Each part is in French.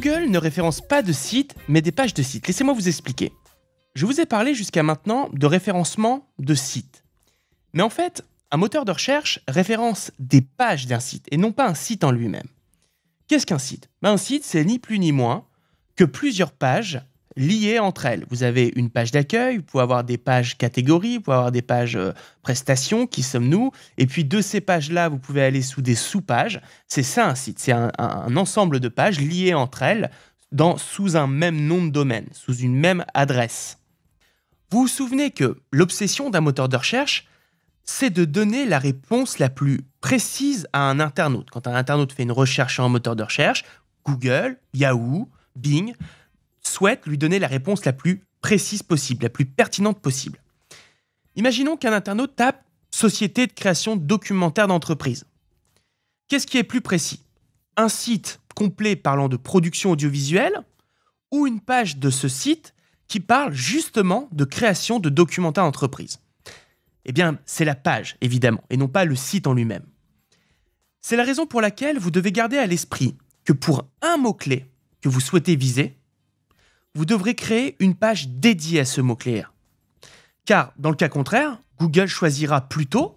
Google ne référence pas de sites, mais des pages de sites. Laissez-moi vous expliquer. Je vous ai parlé jusqu'à maintenant de référencement de sites. Mais en fait, un moteur de recherche référence des pages d'un site et non pas un site en lui-même. Qu'est-ce qu'un site ben, Un site, c'est ni plus ni moins que plusieurs pages liées entre elles. Vous avez une page d'accueil, vous pouvez avoir des pages catégories, vous pouvez avoir des pages euh, prestations, qui sommes-nous, et puis de ces pages-là, vous pouvez aller sous des sous-pages. C'est ça un site, c'est un, ensemble de pages liées entre elles dans, sous un même nom de domaine, sous une même adresse. Vous vous souvenez que l'obsession d'un moteur de recherche, c'est de donner la réponse la plus précise à un internaute. Quand un internaute fait une recherche en moteur de recherche, Google, Yahoo, Bing, souhaite lui donner la réponse la plus précise possible, la plus pertinente possible. Imaginons qu'un internaute tape Société de création documentaire d'entreprise. Qu'est-ce qui est plus précis Un site complet parlant de production audiovisuelle ou une page de ce site qui parle justement de création de documentaire d'entreprise Eh bien, c'est la page, évidemment, et non pas le site en lui-même. C'est la raison pour laquelle vous devez garder à l'esprit que pour un mot-clé que vous souhaitez viser, vous devrez créer une page dédiée à ce mot-clé. Car dans le cas contraire, Google choisira plutôt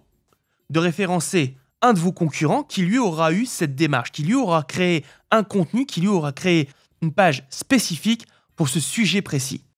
de référencer un de vos concurrents qui lui aura eu cette démarche, qui lui aura créé un contenu, qui lui aura créé une page spécifique pour ce sujet précis.